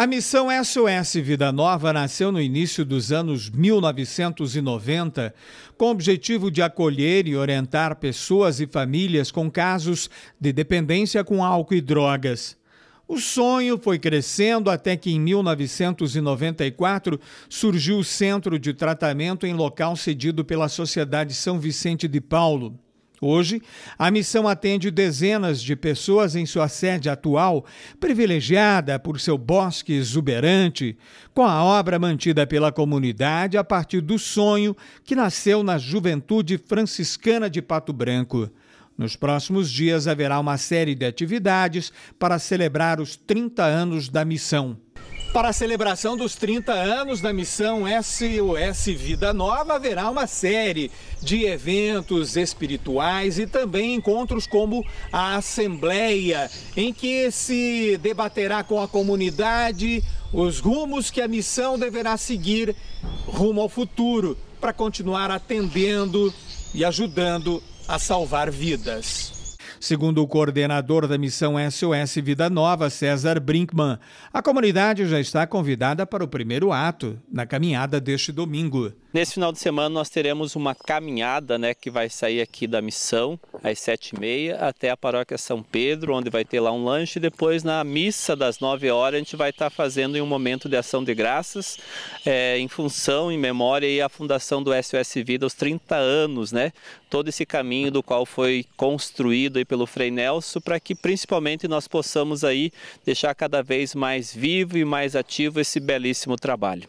A missão SOS Vida Nova nasceu no início dos anos 1990 com o objetivo de acolher e orientar pessoas e famílias com casos de dependência com álcool e drogas. O sonho foi crescendo até que em 1994 surgiu o Centro de Tratamento em local cedido pela Sociedade São Vicente de Paulo. Hoje, a missão atende dezenas de pessoas em sua sede atual, privilegiada por seu bosque exuberante, com a obra mantida pela comunidade a partir do sonho que nasceu na juventude franciscana de Pato Branco. Nos próximos dias haverá uma série de atividades para celebrar os 30 anos da missão. Para a celebração dos 30 anos da missão SOS Vida Nova, haverá uma série de eventos espirituais e também encontros como a Assembleia, em que se debaterá com a comunidade os rumos que a missão deverá seguir rumo ao futuro, para continuar atendendo e ajudando a salvar vidas. Segundo o coordenador da missão SOS Vida Nova, César Brinkman, a comunidade já está convidada para o primeiro ato na caminhada deste domingo. Nesse final de semana nós teremos uma caminhada né, que vai sair aqui da missão às sete e meia até a paróquia São Pedro, onde vai ter lá um lanche. Depois na missa das nove horas a gente vai estar fazendo um momento de ação de graças é, em função, em memória e a fundação do SOS Vida, os 30 anos, né? Todo esse caminho do qual foi construído pelo Frei Nelson, para que principalmente nós possamos aí deixar cada vez mais vivo e mais ativo esse belíssimo trabalho.